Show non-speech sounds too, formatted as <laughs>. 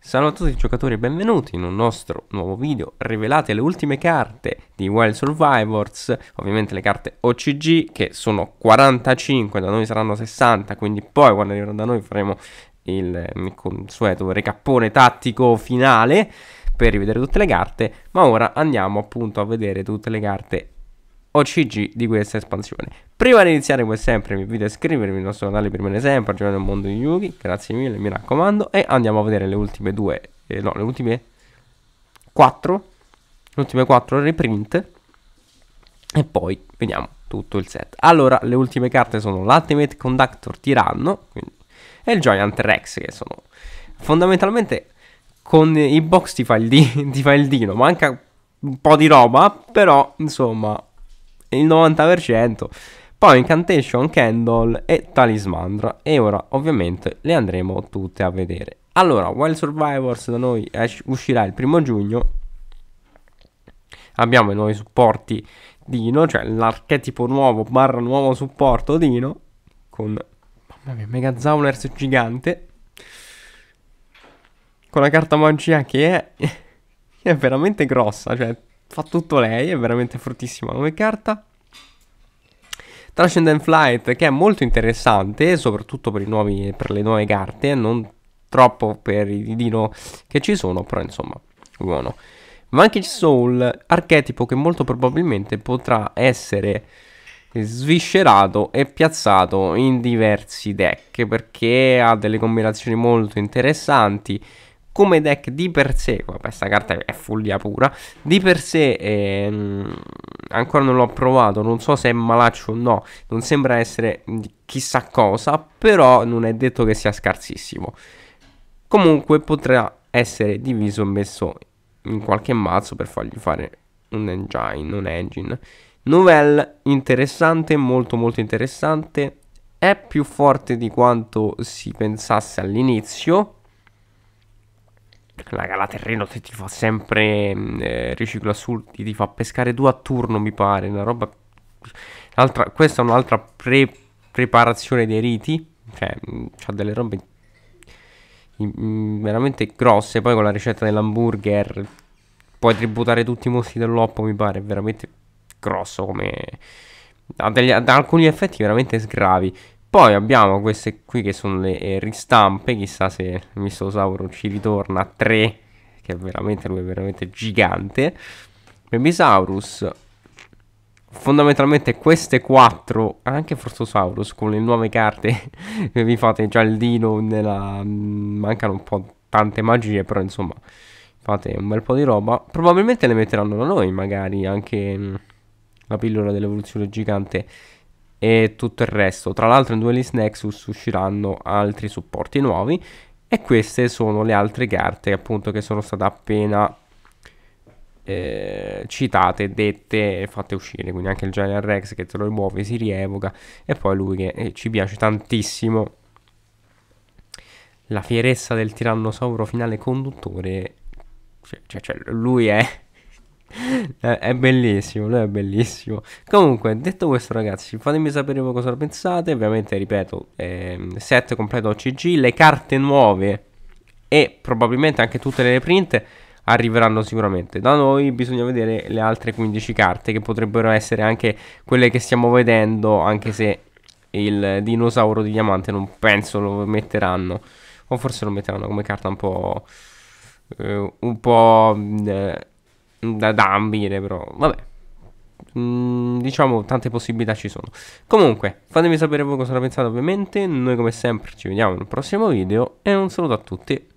Salve a tutti giocatori e benvenuti in un nostro nuovo video Rivelate le ultime carte di Wild Survivors Ovviamente le carte OCG che sono 45, da noi saranno 60 Quindi poi quando arriveranno da noi faremo il mm, consueto recappone tattico finale Per rivedere tutte le carte Ma ora andiamo appunto a vedere tutte le carte OCG di questa espansione. Prima di iniziare come sempre vi invito a iscrivervi al nostro canale per me sempre, giocare nel mondo di Yugi, grazie mille, mi raccomando, e andiamo a vedere le ultime due, eh, no le ultime 4, le ultime 4 reprint e poi vediamo tutto il set. Allora le ultime carte sono l'Ultimate Conductor Tiranno quindi, e il Giant Rex che sono fondamentalmente con i box di file, <laughs> di, di file Dino, manca un po' di roba, però insomma il 90%. Poi Incantation, Candle e Talismandra. E ora ovviamente le andremo tutte a vedere. Allora, Wild Survivors da noi uscirà il primo giugno. Abbiamo i nuovi supporti Dino, cioè l'archetipo nuovo barra nuovo supporto Dino. Con, mamma mia, Mega Zauners gigante. Con la carta magia che è, <laughs> è veramente grossa, cioè fa tutto lei, è veramente fortissima come carta. Transcendent Flight che è molto interessante, soprattutto per, nuovi, per le nuove carte, non troppo per i dino che ci sono, però insomma, buono. Vanquish Soul, archetipo che molto probabilmente potrà essere sviscerato e piazzato in diversi deck perché ha delle combinazioni molto interessanti come deck di per sé, questa carta è follia pura, di per sé ehm, ancora non l'ho provato, non so se è malaccio o no, non sembra essere chissà cosa, però non è detto che sia scarsissimo. Comunque potrà essere diviso e messo in qualche mazzo per fargli fare un engine, un engine. Novell interessante, molto molto interessante, è più forte di quanto si pensasse all'inizio, la ecco, terreno ti, ti fa sempre mm, eh, riciclo assurdi, ti fa pescare due a turno mi pare, una roba... Altra, questa è un'altra pre, preparazione dei riti, cioè mm, ha delle robe in, in, mm, veramente grosse, poi con la ricetta dell'hamburger puoi tributare tutti i mostri dell'oppo mi pare, veramente grosso come... Ha, degli, ha alcuni effetti veramente sgravi poi abbiamo queste qui che sono le eh, ristampe, chissà se il Mistosauro ci ritorna a 3, che è veramente, lui è veramente gigante. Babysaurus, fondamentalmente queste 4, anche Fortosaurus con le nuove carte, <laughs> vi fate già il dino nella... Mm, mancano un po' tante magie, però insomma fate un bel po' di roba. Probabilmente le metteranno da noi magari anche mm, la pillola dell'evoluzione gigante e tutto il resto. Tra l'altro in Duelist Nexus usciranno altri supporti nuovi e queste sono le altre carte appunto che sono state appena eh, citate, dette e fatte uscire. Quindi anche il General Rex che te lo rimuove, si rievoca e poi lui che eh, ci piace tantissimo. La fierezza del tirannosauro finale conduttore, cioè, cioè, cioè lui è eh, è, bellissimo, lui è bellissimo. Comunque, detto questo, ragazzi, fatemi sapere voi cosa pensate. Ovviamente, ripeto, eh, set completo OCG, le carte nuove e probabilmente anche tutte le reprint arriveranno sicuramente. Da noi bisogna vedere le altre 15 carte che potrebbero essere anche quelle che stiamo vedendo, anche se il dinosauro di diamante non penso lo metteranno. O forse lo metteranno come carta un po'... Eh, un po'... Mm, eh, da, da ambire, però vabbè. Mm, diciamo tante possibilità ci sono. Comunque, fatemi sapere voi cosa ne pensate ovviamente. Noi come sempre ci vediamo nel prossimo video e un saluto a tutti.